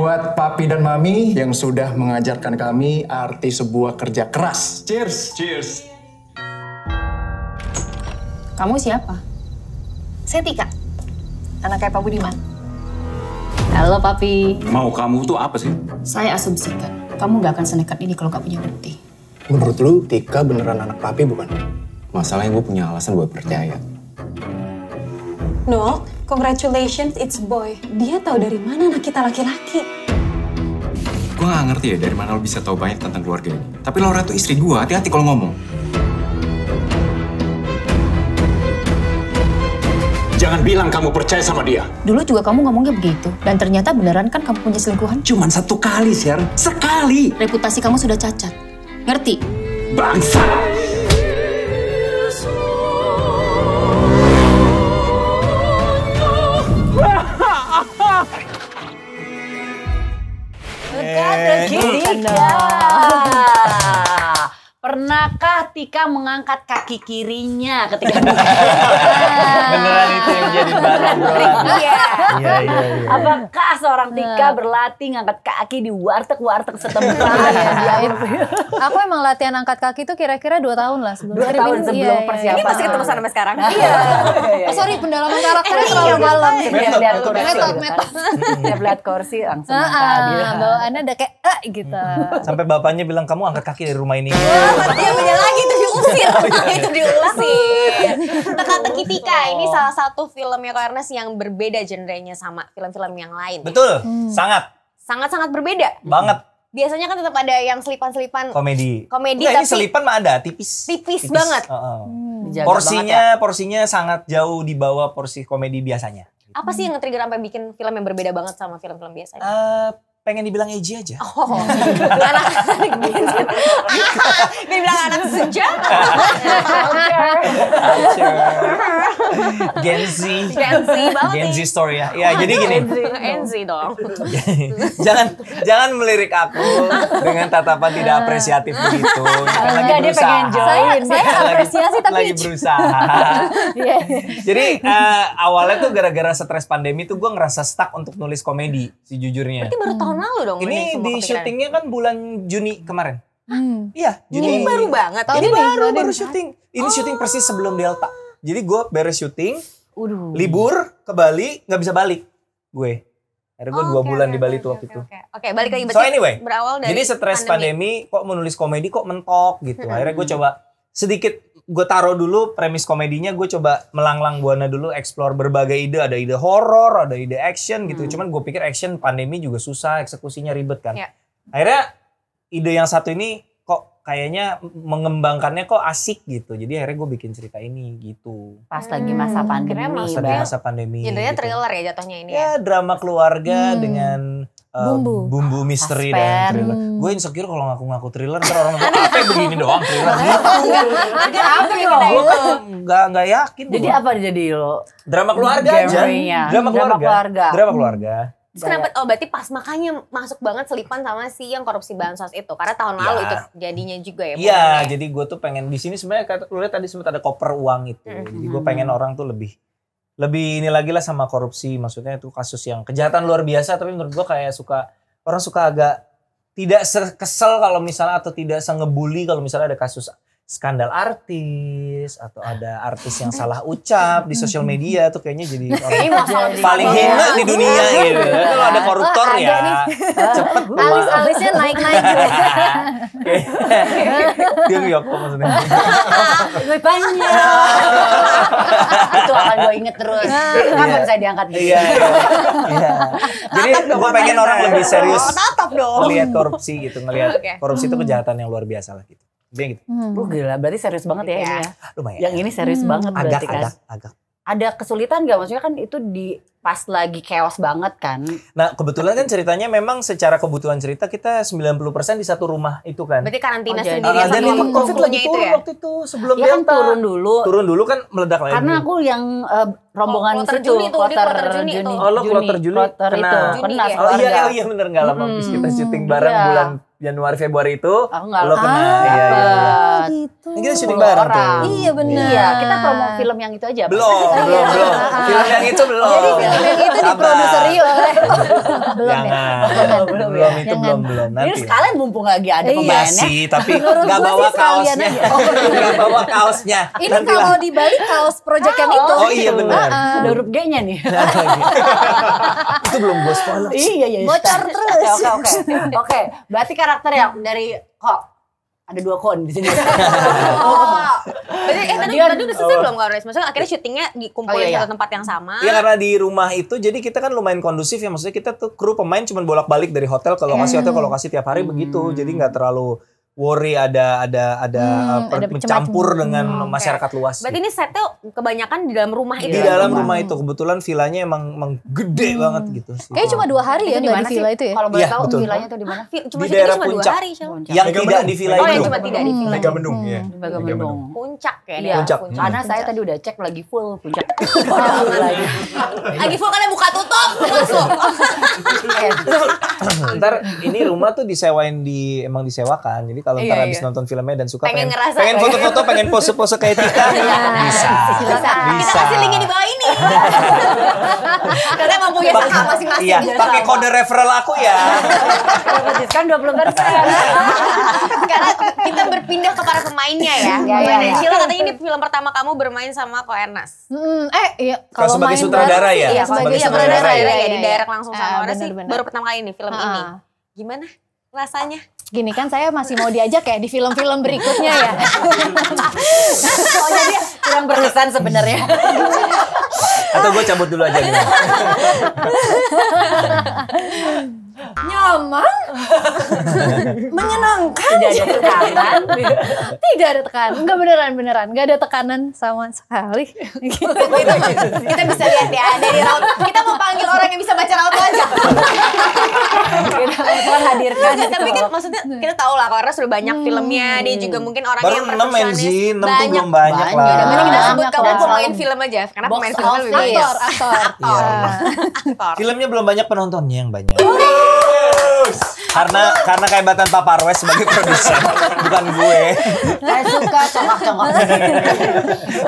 buat papi dan mami yang sudah mengajarkan kami arti sebuah kerja keras. Cheers. Cheers. Kamu siapa? Saya Tika. anak kayak Pak Budiman. Halo, Papi. Mau kamu tuh apa sih? Saya asumsikan. Kamu gak akan senekat ini kalau nggak punya bukti. Menurut lu, Tika beneran anak Papi bukan? Masalahnya gue punya alasan buat percaya. Nok, Congratulations, it's boy. Dia tahu dari mana anak kita laki-laki. Gue gak ngerti ya dari mana lo bisa tahu banyak tentang keluarga ini. Tapi Laura tuh istri gue, hati-hati kalau ngomong. Jangan bilang kamu percaya sama dia. Dulu juga kamu ngomongnya begitu. Dan ternyata beneran kan kamu punya selingkuhan? Cuman satu kali, Sher. Sekali! Reputasi kamu sudah cacat. Ngerti? Bangsa! Tika. Pernahkah Tika mengangkat kaki kirinya ketika Beneran itu yang jadi barang Iya iya, iya, iya. Apakah seorang Tika nah. berlatih ngangkat kaki di warteg-warteg setempat? Iya, iya. Aku emang latihan angkat kaki itu kira-kira dua tahun lah sebelum. Dua tahun iya, sebelum iya, persiapan. Ini masih ketemu sama sekarang. iya. oh, sorry, pendalaman karakternya terlalu dalam. Setiap lihat kursi. Metode, gitu kan. metode. lihat kursi langsung Bawaannya ada kayak, eh gitu. Sampai bapaknya bilang, kamu angkat kaki dari rumah ini. Dia punya lagi tuh diusir iya, nah, iya. itu diusir teka-teki tika oh. ini salah satu filmnya Ko Ernest yang berbeda genrenya sama film-film yang lain ya. betul hmm. sangat sangat-sangat berbeda banget biasanya kan tetap ada yang selipan-selipan komedi komedi Enggak, tapi ini selipan mah ada tipis tipis, tipis. banget uh -uh. Hmm. porsinya banget ya. porsinya sangat jauh di bawah porsi komedi biasanya apa sih yang nge-trigger sampai bikin film yang berbeda banget sama film-film biasanya? Uh, pengen dibilang edgy aja. Oh, anak dibilang anak senja. Gen Z. Gen Z banget. Gen Z story ya. Ya, jadi gini. Gen Z dong. jangan jangan melirik aku dengan tatapan tidak apresiatif begitu. Kan lagi berusaha. Saya, saya apresiasi tapi lagi berusaha. Iya. jadi eh, awalnya tuh gara-gara stres pandemi tuh gue ngerasa stuck untuk nulis komedi sejujurnya. Berarti baru tahun lalu dong. Ini di syutingnya kan bulan Juni kemarin. Hmm. Iya, Juni. Ini baru banget. ini baru baru syuting. Ini oh. syuting persis sebelum Delta. Jadi gue beres syuting, Uduh. libur ke Bali, nggak bisa balik gue. Akhirnya gue oh, dua okay, bulan okay, di Bali okay, tuh waktu okay, itu. Oke, okay. balik lagi. So anyway, dari jadi stres pandemi. pandemi, kok menulis komedi kok mentok gitu. Akhirnya gue coba sedikit gue taruh dulu premis komedinya gue coba melanglang buana dulu explore berbagai ide ada ide horor ada ide action gitu hmm. cuman gue pikir action pandemi juga susah eksekusinya ribet kan yeah. akhirnya ide yang satu ini kok kayaknya mengembangkannya kok asik gitu jadi akhirnya gue bikin cerita ini gitu pas hmm. lagi masa hmm, pandemi masa, masa pandemi jadinya gitu. thriller ya jatuhnya ini ya, ya drama keluarga hmm. dengan bumbu bumbu ah, misteri dan thriller. Gue insecure kalau ngaku-ngaku thriller ntar orang ngomong apa begini doang thriller. Nah, gitu, Ada apa ya? Gue nggak yakin. Jadi gua. apa jadi lo? Drama keluarga aja. Iya. Drama keluarga. Drama keluarga. Drama keluarga. Terus kenapa? Oh berarti pas makanya masuk banget selipan sama si yang korupsi bansos itu karena tahun ya. lalu itu jadinya juga ya. Iya, ya? jadi gue tuh pengen di sini sebenarnya lu lihat tadi sempat ada koper uang itu. Mm -hmm. Jadi gue pengen orang tuh lebih lebih ini lagi lah sama korupsi maksudnya itu kasus yang kejahatan luar biasa tapi menurut gua kayak suka orang suka agak tidak kesel kalau misalnya atau tidak sengebuli kalau misalnya ada kasus skandal artis atau ah. ada artis yang salah ucap di sosial media tuh kayaknya jadi orang paling iya. hina di dunia gitu. Kalau ada koruptor oh, ya cepet alis alisnya naik naik gitu. Dia nggak maksudnya. Gue banyak. Itu akan gue inget terus. Iya. Kapan saya diangkat gitu. Iya. iya. Jadi gue pengen orang lebih serius. Oh, Lihat korupsi gitu, Ngeliat korupsi itu hmm. kejahatan yang luar biasa lah gitu. Dia gitu. Hmm. Oh, gila, berarti serius banget ya, ya. ini iya. ya. Lumayan. Yang ini serius hmm. banget agak, berarti agak, kan. Agak, agak. Ada kesulitan gak? Maksudnya kan itu di pas lagi chaos banget kan. Nah kebetulan kan ceritanya memang secara kebutuhan cerita kita 90% di satu rumah itu kan. Berarti karantina oh, sendiri. Uh, dan itu covid lagi turun itu ya? waktu itu sebelum ya, kan turun dulu. Turun dulu kan meledak lagi. Karena aku yang uh, rombongan oh, situ. Juni tuh, kloter, Juni. itu. Oh lo kloter Juni. Kloter kena. itu. Ya? Kena. Oh iya, iya bener gak lama. Hmm. Kita syuting iya. bareng bulan Januari Februari itu aku lo kena. Ah, iya, iya, iya. Oh, gitu. Kita syuting bareng tuh. Iya, iya benar. Iya, kita promo film yang itu aja. Belum, iya. belum, belum. Film yang itu belum. Jadi film yang itu di produseri oleh. belum ya. Belum, belum, ya? belum itu belum, belum. Nanti. Ini sekalian mumpung lagi ada pemainnya. Masih, tapi nggak bawa kaosnya. Nggak bawa kaosnya. Ini kalau di Bali kaos project yang ah, itu. Oh iya benar. Ada ah, ah. huruf G-nya nih. Nah, iya. Itu belum gue spoiler. Iya, iya. Bocor terus. Oke, oke. Oke, berarti karena karakter ya dari kok ada dua kon di sini. oh. Jadi oh. eh tadi, udah selesai oh. belum kalau Maksudnya akhirnya syutingnya dikumpulin oh, iya, iya. satu tempat yang sama. Iya karena di rumah itu jadi kita kan lumayan kondusif ya maksudnya kita tuh kru pemain cuma bolak-balik dari hotel ke lokasi hmm. hotel ke lokasi tiap hari hmm. begitu. Jadi nggak terlalu worry ada ada ada, hmm, per, eh, ada mencampur dengan hmm, okay. masyarakat luas. Berarti gitu. ini setnya kebanyakan di dalam rumah itu. Di ya? dalam rumah hmm. itu kebetulan vilanya emang, emang gede hmm. banget gitu. Kayaknya cuma dua hari ya di, mana villa itu ya. Kalau boleh ya, tahu betul. villanya itu di mana? Cuma di daerah cuma puncak. Dua hari, puncak. Yang Mega tidak di villa oh, itu. Oh, yang cuma tidak di hmm. villa. Mega Bendung hmm. ya. Mega Bendung. Puncak ya. puncak. Karena saya tadi udah cek lagi full puncak. Lagi full karena buka tutup masuk. Ntar ini rumah tuh disewain di emang disewakan. Jadi jadi kalau ntar iya, habis iya. nonton filmnya dan suka pengen pengen foto-foto, pengen pose-pose kayak Tita. Iya, bisa. Bisa. Kita kasih linknya di bawah ini. Karena mampu punya saham masing-masing. Iya, pakai kode referral aku ya. Kan 20 persen. Karena kita berpindah ke para pemainnya ya. Iya, iya. katanya ini film pertama kamu bermain sama Ko Ernas. eh iya. Kalau sebagai sutradara ya. Iya, sebagai sutradara ya. Di daerah langsung sama orang ah, sih. Baru pertama kali ini film ah, ah. ini. Gimana? rasanya? Gini kan saya masih mau diajak ya di film-film berikutnya ya. Soalnya oh, dia kurang berkesan sebenarnya. Atau gue cabut dulu aja Nyaman, menyenangkan. Tidak ada tekanan. Tidak ada tekanan. Enggak beneran beneran. Enggak ada tekanan sama sekali. Kita bisa lihat ya dari raut. Kita mau panggil orang yang bisa baca raut dihadirkan. Gitu. Tapi kan maksudnya nah. kita tahu lah karena sudah banyak hmm. filmnya dia juga mungkin orang Baru yang perfeksionis. Baru 6 MG, 6 banyak, tuh banyak, banyak lah. Mending kita sebut kamu pemain film aja karena Box pemain film lebih banyak. Aktor, aktor. aktor. Iya. aktor. Filmnya belum banyak penontonnya yang banyak karena karena kehebatan Pak Parwes sebagai produser bukan gue saya suka congkak-congkak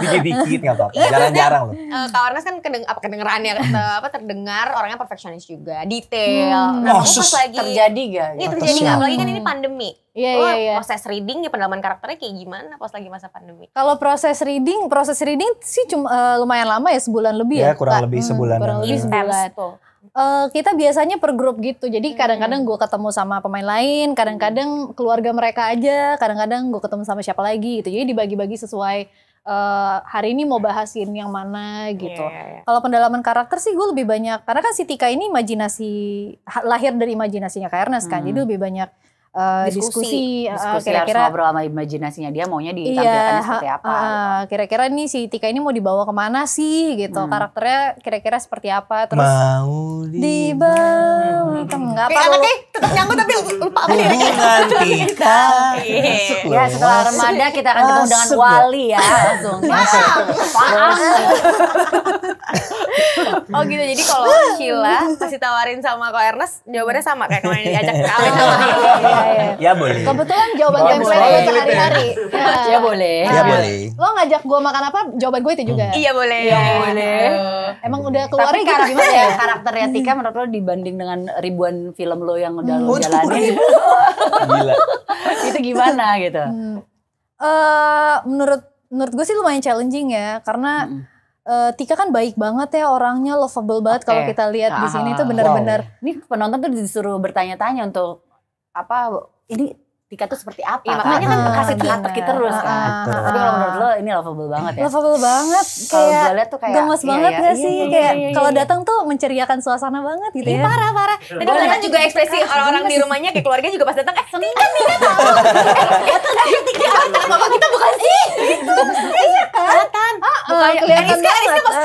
dikit-dikit nggak apa-apa iya, jarang-jarang loh uh, Kak kan kedeng apa kedengeran ya eh, apa terdengar orangnya perfeksionis juga detail hmm. nah, oh, lagi terjadi gak ini iya, terjadi nggak apalagi kan ini pandemi Iya, oh, iya, iya. Proses reading ya pendalaman karakternya kayak gimana pas lagi masa pandemi? Kalau proses reading, proses reading sih cuma uh, lumayan lama ya sebulan lebih ya. Ya kurang lebih hmm, sebulan. Hmm, kurang lebih sebulan. Tuh uh, kita biasanya per grup gitu. Jadi hmm. kadang-kadang gue ketemu sama pemain lain, kadang-kadang hmm. keluarga mereka aja, kadang-kadang gue ketemu sama siapa lagi gitu. Jadi dibagi-bagi sesuai uh, hari ini mau bahasin yang mana gitu. Yeah, yeah, iya. Kalau pendalaman karakter sih gue lebih banyak karena kan si Tika ini imajinasi lahir dari imajinasinya Kak Ernest kan. Hmm. Jadi lebih banyak uh, diskusi, diskusi, uh, kira-kira ngobrol sama imajinasinya dia maunya ditampilkan iya, seperti apa. Uh, kira-kira nih si Tika ini mau dibawa kemana sih gitu hmm. karakternya kira-kira seperti apa terus mau dibawa nggak apa anaknya tetap nyangkut tapi lupa apa nih Tika iya. ya setelah remaja kita akan ketemu dengan wali ya langsung oh gitu jadi kalau Sheila masih tawarin sama Ko Ernest jawabannya sama kayak kemarin diajak ke sama sama ya boleh. Kebetulan jawaban ya gue sehari-hari. Ya boleh. Nah, ya boleh. Lo ngajak gue makan apa? Jawaban gue itu juga. Iya boleh. Iya, iya boleh. Emang udah keluar gitu gimana ya? Karakternya Tika menurut lo dibanding dengan ribuan film lo yang udah lo jalani. Gila. Itu gimana gitu? Hmm. Eh, menurut menurut gue sih lumayan challenging ya karena uh, Tika kan baik banget ya orangnya lovable banget okay. kalau kita lihat di sini tuh ah. bener-bener wow. ini penonton tuh disuruh bertanya-tanya untuk apa ini Tika tuh seperti apa? Ya, makanya kan kasih teka terkiter terus kan. Ah, Tapi kalau menurut lo ini lovable banget ya? Lovable banget. Kalau gue lihat tuh kayak gemes iya, banget iya, gak iya, sih? kayak kalau datang tuh menceriakan suasana banget gitu ya. parah, parah. Tadi kan juga ekspresi ah, orang-orang di rumahnya kayak keluarga juga pas datang eh Tika Tika tahu. Eh Tika Mama kita bukan sih. Kan? Kan? Ah, kelihatan. Bukan Rizka, Rizka pas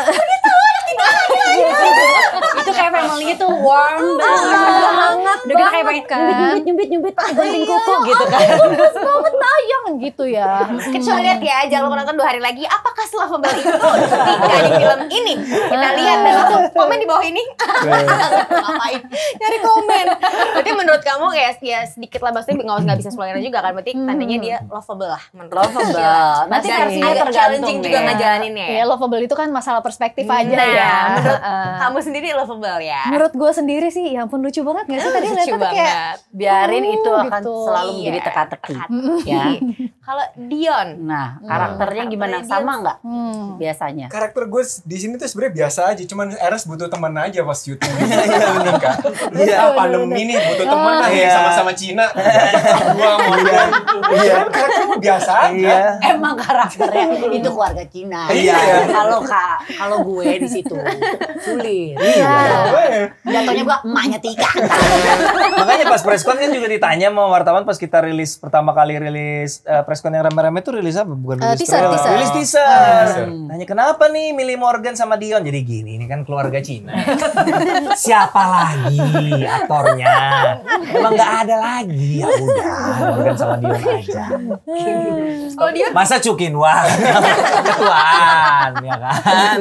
kayak pengen kan? nyubit nyubit nyubit pakai gunting kuku gitu kan. Bagus banget sayang gitu ya. Kita lihat ya, jangan lupa nonton dua hari lagi. Apakah setelah pembeli itu ketika di film ini kita lihat dan langsung komen di bawah ini. Nyari komen. Berarti menurut kamu kayak ya sedikit lah maksudnya nggak nggak bisa spoiler juga kan? Berarti hmm. tandanya dia lovable lah. lovable. Nanti versinya tergantung. Challenging juga ya. ngejalaninnya. Ya iya, lovable itu kan masalah perspektif aja nah, ya. Menurut kamu sendiri lovable ya? Menurut gue sendiri sih, ya ampun lucu banget nggak sih tadi lihat kayak biarin itu uh, akan gitu. selalu menjadi iya. teka-teki. Ya. Kalau Dion, nah hmm. karakternya hmm. gimana Dion. sama nggak hmm. biasanya? Karakter gue di sini tuh sebenarnya biasa aja, cuman Eres butuh teman aja pas syuting. Iya benar kak. Iya pandemi nih butuh teman lah ya sama-sama Cina. Iya. Gua mau ya. Iya, iya kan karakter gue biasa aja. Iya. Emang karakternya itu keluarga Cina. Iya. Kalau kak, kalau gue di situ sulit. Iya. Ya. Jatuhnya gue emaknya tiga. Makanya pas preskon kan juga ditanya sama wartawan pas kita rilis pertama kali rilis rilis uh, eh, preskon yang rame-rame itu rilis apa? Bukan eh, rilis uh, teaser, Teaser. Rilis teaser. Hmm. Nanya kenapa nih milih Morgan sama Dion jadi gini? Ini kan keluarga Cina. Siapa lagi aktornya? Emang gak ada lagi. Ya udah, Morgan sama Dion aja. Kalau dia masa cukin wah, ketuaan ya kan? Iya.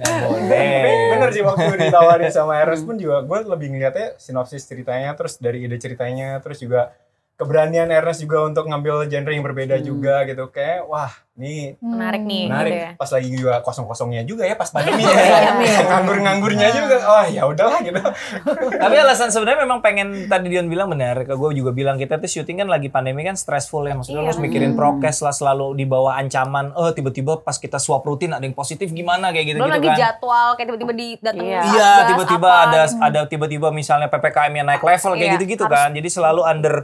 Gak boleh. Bener sih waktu ditawarin sama Eros pun juga gue lebih ngeliatnya sinopsis ceritanya terus dari ide ceritanya terus juga keberanian Ernest juga untuk ngambil genre yang berbeda hmm. juga gitu kayak wah ini menarik nih menarik gitu ya. pas lagi juga kosong kosongnya juga ya pas pandemi iya, ya nganggur nganggurnya juga oh ya udahlah gitu tapi alasan sebenarnya memang pengen tadi Dion bilang benar ke gue juga bilang kita tuh syuting kan lagi pandemi kan stressful ya maksudnya iya. harus mikirin hmm. prokes lah selalu di bawah ancaman oh tiba-tiba pas kita swap rutin ada yang positif gimana kayak gitu, -gitu Belum lagi kan. jadwal kayak tiba-tiba di datang iya tiba-tiba ada ada tiba-tiba misalnya ppkm yang naik level kayak iya, gitu-gitu iya, kan jadi selalu under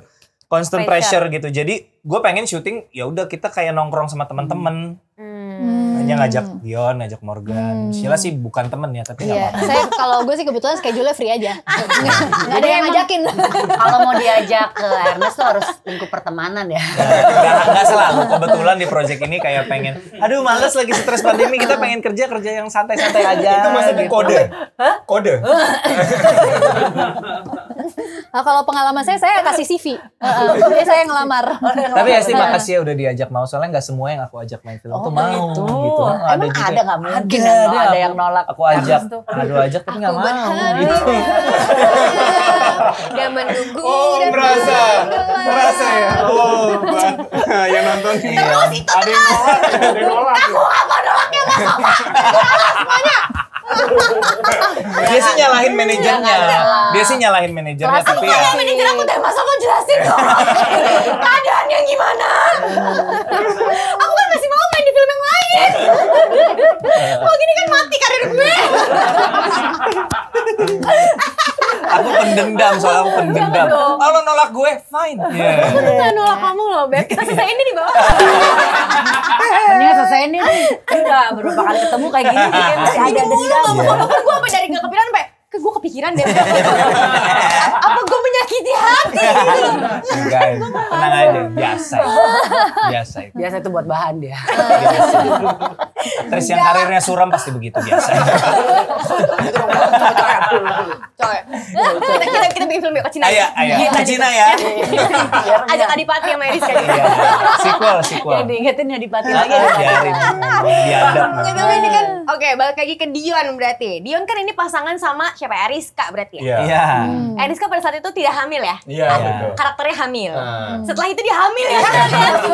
constant pressure, pressure gitu. Jadi gue pengen syuting ya udah kita kayak nongkrong sama teman-teman. Hmm. Hanya ngajak Dion, ngajak Morgan. Hmm. Sheila sih bukan temen ya tapi yeah. apa-apa. Saya kalau gue sih kebetulan schedule free aja. Gak ada yang ngajakin. kalau mau diajak ke Ernest tuh harus lingkup pertemanan ya. Nah, gak, selalu. Kebetulan di project ini kayak pengen, aduh males lagi stres pandemi kita pengen kerja kerja yang santai-santai aja. Itu maksudnya di gitu. kode? Hah? Kode? nah, kalau pengalaman saya saya kasih CV Uh, saya ngelamar tapi ya sih nah. makasih ya udah diajak mau soalnya nggak semua yang aku ajak main film oh, tuh mau gitu, gitu. emang ada, ada nggak mungkin ada, ada, ada yang nolak aku ajak aduh ajak tapi nggak mau gitu Gak menunggu oh merasa merasa ya oh yang nonton terus iya. itu ada yang nolak ada yang nolak aku apa nolaknya nggak apa semuanya Iya, iya, iya. dia sih nyalahin manajernya. Dia sih nyalahin manajernya. Tapi ya. manajer aku deh, masa mau jelasin dong? Keadaan gimana? pendendam soalnya aku pendendam. Kalau oh, nolak gue fine. Yeah. Iya. Aku tuh gak nolak kamu loh, Beb. Kita selesai ini di bawah. Mendingan selesai ini. Enggak, berapa kali ketemu kayak gini Kayak masih ada dendam. Kamu gue apa dari gak kepikiran Beb? ke gue kepikiran deh. apa gue menyakiti hati gitu Enggak, tenang aja, biasa. Biasa itu. Biasa itu buat bahan dia. Terus yang karirnya suram pasti begitu biasa. Coy, kita, kita, kita bikin film yuk ke Cina. Ayo, ayo. Iya, ke Cina ya. Ajak Adipati sama Eris kayak gitu. Iya. Sequel, sequel. Iya, ya diingetin Adipati lagi. Biarin, biadab. Kan, oke balik lagi ke Dion berarti. Dion kan ini pasangan sama siapa ya? Rizka berarti ya? Iya. Yeah. Hmm. Eh pada saat itu tidak hamil ya? Iya. Yeah, yeah. Karakternya hamil. Uh. Setelah itu dia hamil ya?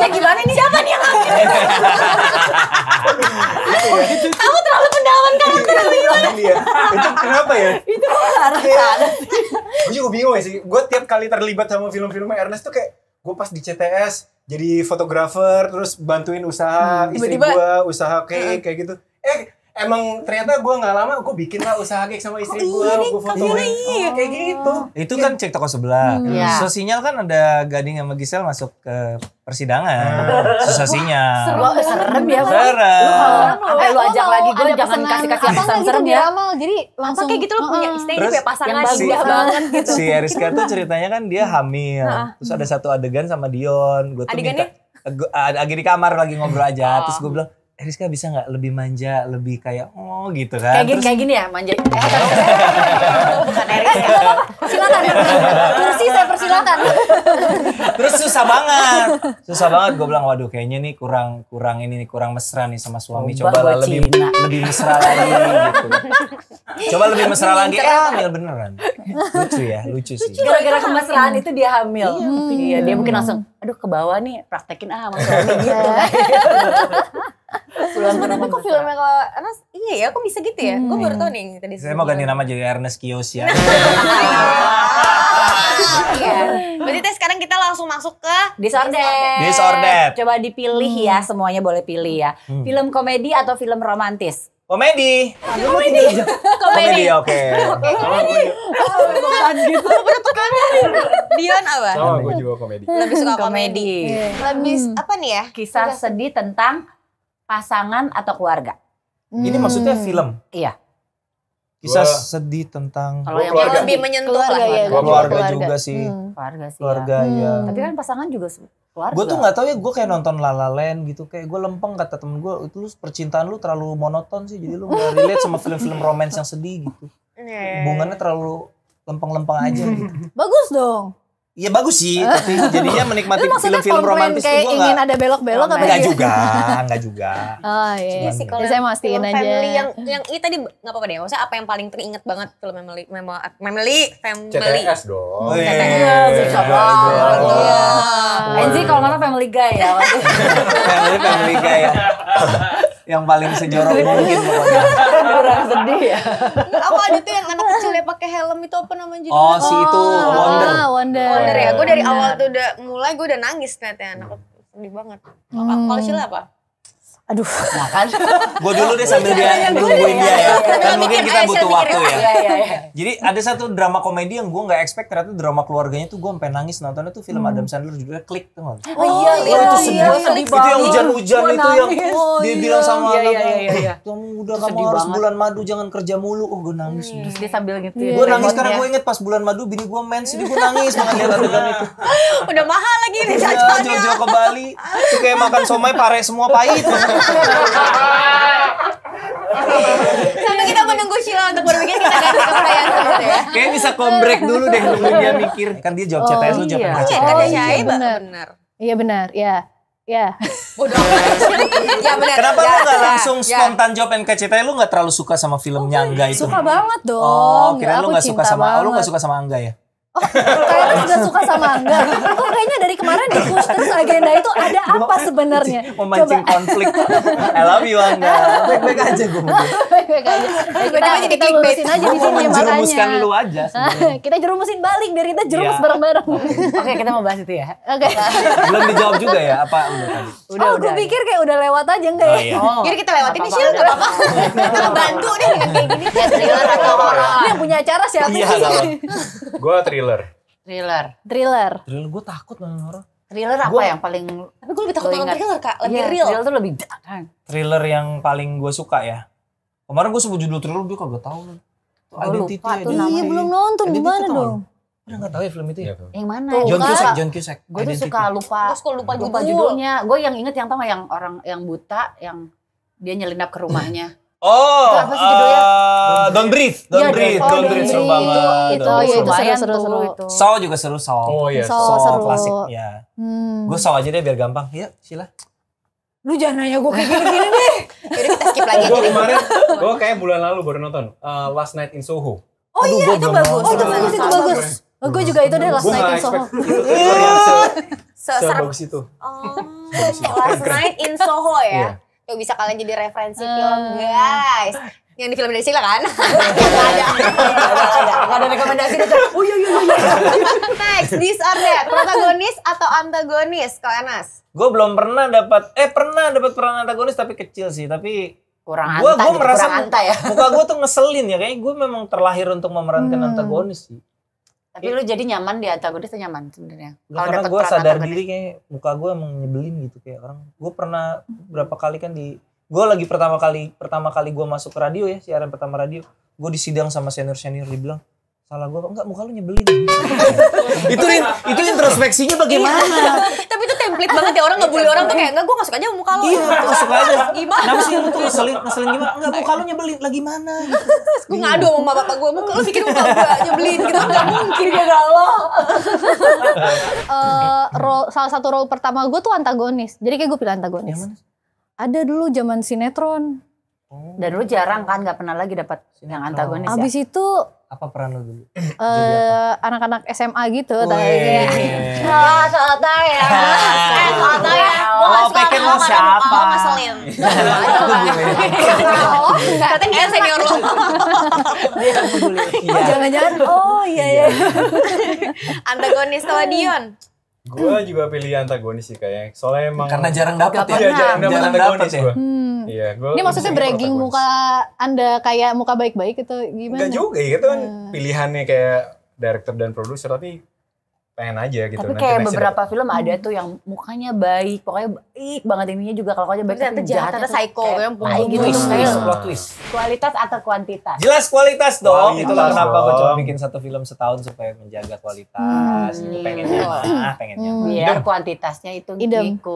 ya gimana nih? Siapa nih yang hamil? Iya. Oh, gitu. Kamu terlalu pendalaman karakter iya, gimana? Iya. itu kenapa ya? itu parah banget. gue juga bingung ya sih. Gue tiap kali terlibat sama film-filmnya Ernest tuh kayak gue pas di CTS jadi fotografer terus bantuin usaha hmm, istri gue usaha kayak kayak gitu eh emang ternyata gue nggak lama gue bikin lah usaha kayak sama istri gue gue foto iya. oh, kayak gitu itu kan cek toko sebelah hmm. yeah. so sinyal kan ada gading sama Gisel masuk ke persidangan hmm. susah sinyal seru, serem, serem ya serem lu, lu ajak lagi gue jangan kasih kasih pesan gitu serem ya ramal jadi langsung kayak gitu lu uh-uh. punya istri punya pasangan sih. banget gitu si Eriska tuh ceritanya kan dia hamil uh-uh. terus ada satu adegan sama Dion gue tuh minta eh, lagi di kamar lagi ngobrol aja oh. terus gue bilang Rizka bisa nggak lebih manja, lebih kayak oh gitu kan. Kayak gini, kayak gini ya manja. Iya. Bukan Rizka. Ya. Ya. Iya. Silakan. Kursi saya persilakan. Terus susah banget. Susah banget gue bilang waduh kayaknya nih kurang kurang ini nih kurang mesra nih sama suami. Coba lah lebih lebih mesra lagi gitu. Coba lebih mesra lagi. Eh hamil beneran. Lucu ya, lucu sih. Gara-gara kemesraan itu dia hamil. Iya, iya dia mungkin langsung aduh ke bawah nih praktekin ah sama suami gitu. Kan. Terus kenapa kok filmnya kalau ernest iya ya kok bisa gitu ya? Hmm. Gue baru tau nih tadi. Saya mau ganti nama jadi Ernest kios ya. Iya. Berarti teh sekarang kita langsung masuk ke disorder. Disorder. Coba dipilih hmm. ya semuanya boleh pilih ya. Hmm. Film komedi atau film romantis? Komedi. Komedi. Komedi oke. Oke. Komedi. Bukan gitu. Komedi. Dion apa? Sama gue juga komedi. Lebih suka komedi. Lebih apa nih ya? Kisah sedih tentang pasangan atau keluarga. Hmm. Ini maksudnya film. Iya. Kisah sedih tentang kalau yang keluarga. lebih menyentuh keluarga, lah. Ya, iya, keluarga, keluarga, keluarga juga sih. Hmm. Keluarga sih. Keluarga ya. ya. Hmm. Tapi kan pasangan juga keluarga. Gue tuh nggak tahu ya, gue kayak nonton La La Land gitu, kayak gue lempeng kata temen gue, itu lu percintaan lu terlalu monoton sih, jadi lu nggak relate sama film-film romance yang sedih gitu. Iya, iya, Hubungannya terlalu lempeng-lempeng aja gitu. Bagus dong. Iya bagus sih, tapi jadinya menikmati film-film romantis kayak itu ingin gak, ada belok-belok apa enggak gitu? juga, enggak juga. Oh iya. iya sih ya. kalau saya mastiin aja. Family yang yang itu tadi enggak apa-apa deh. Masa apa yang paling teringat banget film Family Family Family. CTS dong. Oh, Iya. iya, iya Enzi kalau mana Family Guy ya. Family Family Guy ya. Yang paling sejorok mungkin. Kurang sedih ya. Apa ada tuh yang anak boleh pakai helm itu apa namanya judulnya? Oh, si itu oh, Wonder. Ah, Wonder. Wonder ya. Gue dari awal tuh udah mulai gue udah nangis ternyata ya. anak sedih banget. Hmm. Apa kalau Sheila apa? Aduh. Nah kan, gue dulu deh sambil dia nungguin dia ya. Kan mungkin kita butuh waktu ya. Iya, iya, iya. Jadi ada satu drama komedi yang gue gak expect ternyata drama keluarganya tuh gue sampai nangis nontonnya tuh film hmm. Adam Sandler juga Klik tuh Oh iya, oh, iya, itu sedih, iya, sedih banget. Itu yang hujan-hujan itu yang oh, dia bilang sama anaknya, kamu udah kamu harus banget. bulan madu jangan kerja mulu oh gue nangis hmm. terus dia sambil gitu yeah. gue nangis karena gue inget pas bulan madu bini gue mens jadi gue nangis iya, banget dia itu udah mahal lagi nih iya, jauh-jauh ke Bali itu kayak makan somai pare semua pahit Sampai kita menunggu Sheila untuk berpikir kita ganti kepercayaan gitu ya. Kayaknya bisa kombrek dulu deh nunggu dia mikir. Kan dia jawab CTS lu jawab oh, iya Oh iya, kan dia benar. Iya benar, iya Ya. Bodoh. ya, ya Kenapa ya, lu gak ya, langsung ya. spontan jawab NKCT Lu gak terlalu suka sama film oh, Nyangga itu? Suka banget dong. Oh, kira lu gak suka sama oh, banget. lu gak suka sama Angga ya? kayaknya sudah suka sama Angga. Kok kayaknya dari kemarin di push terus agenda itu ada apa sebenarnya? Memancing Coba. konflik. I love you Angga. Baik-baik aja gue. Baik-baik aja. kita, jadi kita lurusin aja di sini ya, makanya. lu aja Kita jerumusin balik biar kita jerumus ya. bareng-bareng. Oke kita mau bahas itu ya. Oke. Belum dijawab juga ya apa udah tadi? Udah, oh gue pikir kayak udah lewat aja enggak ya? Oh, iya. oh. Jadi kita lewatin sih Shil gak apa-apa. Kita bantu nih kayak gini. Ini yang punya acara siapa iya, sih? Gue thriller Thriller. Thriller. Thriller. Thriller gue takut nonton horor. Thriller apa gua, yang paling Tapi gue lebih takut nonton thriller kak, lebih yeah, real. Thriller tuh lebih Thriller yang paling gue suka ya. Kemarin gue sebut judul thriller gue kagak tau. Oh, identity, lupa tuh Iya belum nonton gimana dong? Udah gak tau ya film itu ya? Iya, yang mana? Tuh, John Cusack, John Cusack. Gue tuh suka lupa. Gue lupa, lupa judulnya. Gue yang inget yang tau yang orang yang buta yang dia nyelinap ke rumahnya. Oh, itu apa sih judulnya? Uh, don't breathe, iya, don't yeah, breathe, don't, don't breathe, breathe. seru banget. Itu, oh, iya, itu seru, seru, seru, itu. Saw juga seru, saw. Oh iya, saw, saw seru. klasik. Ya. Hmm. Gue saw aja deh biar gampang. Iya, sila. Lu jangan nanya gue kayak gini-gini deh. Jadi kita skip lagi. Gue kemarin, gue kayak bulan lalu baru nonton uh, Last Night in Soho. Oh Aduh, iya, itu bagus. Oh, itu bagus, itu bagus. Oh, gue juga itu deh Last Night in Soho. Itu sebagus itu. Oh, Last Night in Soho ya. Iya. Tuh bisa kalian jadi referensi uh. film guys. Yang di film dari Sila kan? tidak ada. Gak ada. ada rekomendasi itu. Oh iya iya iya. Next, this or that. Protagonis atau antagonis, kau Enas? Gue belum pernah dapat, eh pernah dapat peran antagonis tapi kecil sih. Tapi kurang gua, anta, gue merasa kurang anta ya. muka gue tuh ngeselin ya kayaknya gue memang terlahir untuk memerankan hmm. antagonis sih tapi eh. lu jadi nyaman di antagonis tuh nyaman sebenarnya. Karena gue sadar diri kayak muka gue emang nyebelin gitu kayak orang. Gue pernah berapa kali kan di gue lagi pertama kali pertama kali gue masuk ke radio ya siaran pertama radio gue disidang sama senior senior dibilang salah gue enggak muka lu nyebelin itu itu introspeksinya bagaimana iya. tapi itu template banget ya orang nggak boleh orang tuh kayak enggak gue nggak suka aja muka lu iya nggak suka aja gimana kenapa sih lu tuh ngeselin ngeselin gimana enggak muka lu nyebelin lagi mana gue ngadu sama bapak gue muka lu pikir muka gue nyebelin gitu nggak mungkin ya galau eh, salah satu role pertama gue tuh antagonis jadi kayak gue pilih antagonis ada dulu zaman sinetron oh. dan lu jarang kan nggak pernah lagi dapat yang antagonis ya? abis itu apa peran lo dulu? Uh, anak-anak SMA gitu tadi gitu ya oh, eh, Wah, ya. Eh, soalnya ya. Oh, enggak suka pikir lo siapa. Lo ngeselin. Katanya dia senior lo. Dia yang oh, Jangan-jangan iya. oh iya iya. iya. Antagonis kalau Gue hmm. juga pilih antagonis sih kayaknya. Soalnya emang karena jarang dapat ya. Iya, jarang, jarang, jarang dapat ya. Gua. Hmm. Iya, gua Ini maksudnya bragging muka Anda kayak muka baik-baik itu gimana? Gak juga iya, itu kan. Hmm. Pilihannya kayak director dan produser tapi pengen aja gitu. Tapi kayak beberapa film ada hmm. tuh yang mukanya baik, pokoknya baik banget ininya juga kalau aja baik ternyata jahat, ternyata psycho yang punya gitu. Twist, gitu. twist, plot twist. Kualitas atau kuantitas? Jelas kualitas dong. Itu Itulah kenapa gue coba bikin satu film setahun supaya menjaga kualitas. Itu hmm. pengennya lah, hmm. pengennya. Biar kuantitasnya itu ikut. Hmm. Gitu.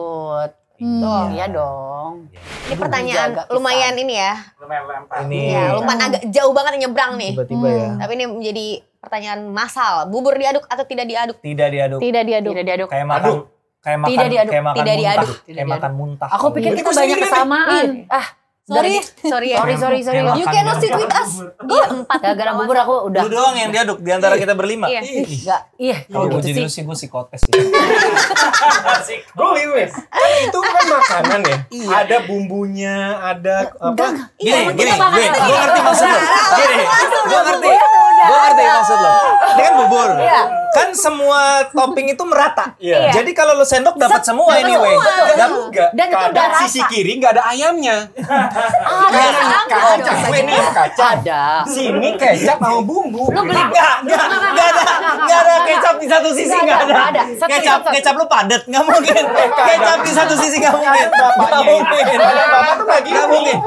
Iya. iya dong. Iya. Ini pertanyaan lumayan ini ya. Lumayan lempar. Ini. Ya, lumayan agak jauh banget nyebrang nih. Tiba-tiba ya. Tapi ini menjadi pertanyaan masal. Bubur diaduk atau tidak diaduk? Tidak diaduk. Tidak diaduk. Tidak diaduk. Kayak makan aduk. kayak makan tidak diaduk. kayak makan tidak muntah. Diaduk. Tidak kayak makan muntah. Aku pikir kita iya, banyak kesamaan. Iya. Ah, Sorry, ya. sorry, sorry, sorry, sorry. You cannot sit with us. iya empat gara-gara bubur aku udah. Lu doang yang diaduk di antara iya. kita berlima. Iya, enggak. Iya. Kalau gue jadi lu sih gue psikotes sih. Gue liwis. Kan itu kan makanan ya. Ada bumbunya, ada apa? Gini, gini, gue ngerti maksud lu. Gini, gue ngerti. Gue ngerti iya. maksud lo. Ini kan bubur. Iya. Kan semua topping itu merata. Iya. Jadi kalau lo sendok dapat semua dapet anyway. dan, enggak. Dan itu udah rata. sisi kiri gak ada ayamnya. Ah, iya. ada kacang. Ini kacang. Ada. Sini kecap sama bumbu. Lo beli enggak? Enggak ada. Enggak ada kecap di satu sisi enggak ada. Kecap kecap lo padat enggak mungkin. Kecap di satu sisi enggak mungkin. Enggak mungkin. Bapak enggak mungkin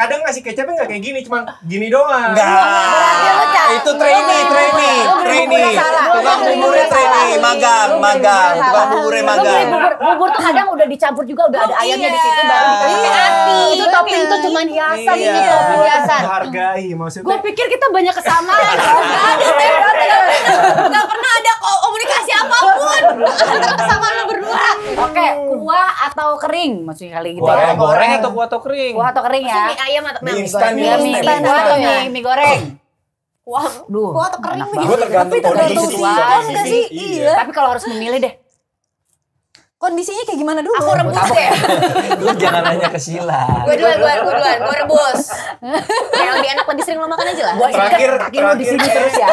kadang ngasih kecapnya nggak kayak gini cuman gini doang enggak iya. iya, itu trainee trainee trainee tukang buburnya trainee magang magang tukang buburnya magang bubur tuh kadang udah dicampur juga udah ada ayamnya di iya. situ baru dikasih hati itu topping tuh cuman hiasan ini topping hiasan hargai maksudnya gue pikir kita banyak kesamaan nggak pernah ada komunikasi apapun antara kesamaan lo berdua oke kuah atau kering maksudnya kali gitu goreng goreng atau kuah atau kering kuah atau kering ya ayam atau mie instan ya, mie, mie, mie, ya. mie, mie goreng kuah kuah atau kering gitu tapi tergantung kondisi sih iya tapi kalau harus memilih deh kondisinya kayak gimana dulu? Aku rebus Kamu, ya. lu jangan nanya ke Sila. Gue duluan, gue duluan, gue rebus. Yang lebih enak lebih sering lo makan aja lah. Gua terakhir, terakhir lo di sini terus ya.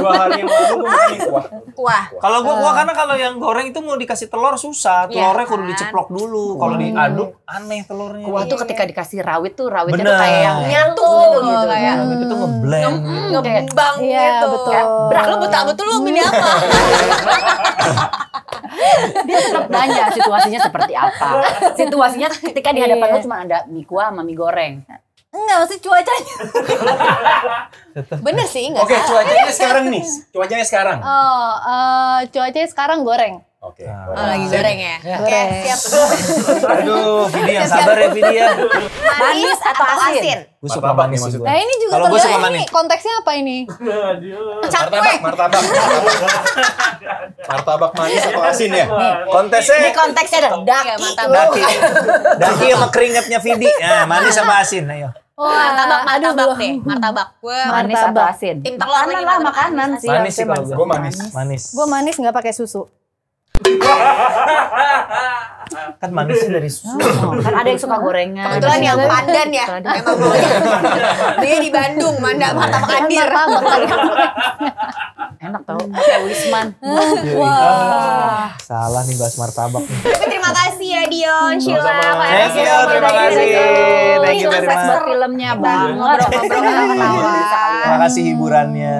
Dua hari yang lalu gue kuah. Kuah. Kalau gue kuah eh. karena kalau yang goreng itu mau dikasih telur susah, iya telurnya kudu kan? diceplok dulu. Kalau diaduk aneh telurnya. Kuah tuh ketika dikasih rawit tuh rawitnya tuh kayak yang nyatu gitu kayak. Itu ngeblend. Ngebang gitu. Iya, betul. Betul. lu Betul. betul lo ini apa? dia tetap nanya situasinya seperti apa. Situasinya ketika di hadapan lu iya. cuma ada mie kuah sama mie goreng. Enggak, sih cuacanya. Bener sih, enggak Oke, okay, cuacanya sekarang nih. Cuacanya sekarang. Oh, uh, cuacanya sekarang goreng. Oke. Okay. Nah, oh, lagi goreng ya? Oke, okay, siap. Aduh, Vidi yang sabar ya Vidi ya. Manis atau asin? Gue suka manis sih Nah ini juga Kalau gue Ini konteksnya apa ini? martabak, martabak. martabak manis atau asin ya? Nih, konteksnya. Ini konteksnya ada daki. Iya, daki. Daki sama keringatnya Vidi. Nah, manis sama asin. Ayo. Oh, martabak, martabak aduh. deh, martabak. Gue manis atau asin? Tim telur lah, makanan sih. Manis sih kalau gue. Gue manis. Manis. Gue manis nggak pakai susu kan manisnya dari susu. Oh, kan ada yang suka gorengan. Kebetulan yang Pandan ya. Emang Dia di Bandung, Manda iya. martabak iya, Andir. Enak tau. Kayak Wisman. Iya, Wah. Salah nih bahas martabak Tapi terima kasih ya Dion, Sheila, Pak Thank you, terima kasih. Thank you very much. Filmnya banget. Terima kasih hiburannya.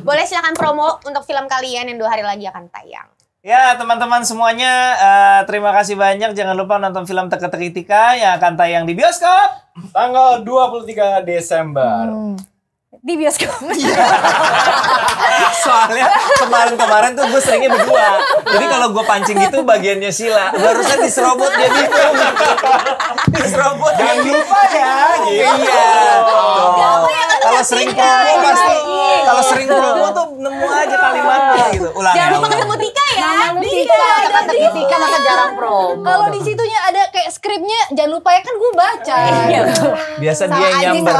Boleh silakan promo untuk film kalian yang dua hari lagi akan tayang. Ya teman-teman semuanya uh, terima kasih banyak jangan lupa nonton film Teka-Teki Tika yang akan tayang di bioskop tanggal 23 Desember. Hmm. Di bioskop. Iya. Soalnya kemarin-kemarin tuh gue seringnya berdua. Jadi kalau gue pancing gitu bagiannya Sila. Barusan diserobot dia diserobot. Jangan lupa ya. Iya. Oh. Kalau sering promo pasti. Kalau sering promo tuh nemu aja kalimatnya gitu. Ulang sama lu iya, tika tika masa jarang promo kalau di situnya ada kayak skripnya jangan lupa ya kan gue baca iya. Iya. biasa dia nyamber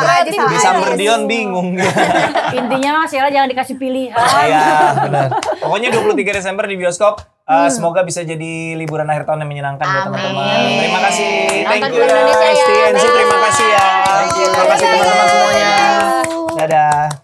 bisa merdion bingung intinya mas jangan dikasih pilihan iya benar pokoknya 23 Desember di bioskop Uh, hmm. Semoga bisa jadi liburan akhir tahun yang menyenangkan Amin. buat teman-teman. Terima kasih. Thank you. Indonesia ya. ya. Terima kasih ya. Terima kasih teman-teman semuanya. Dadah.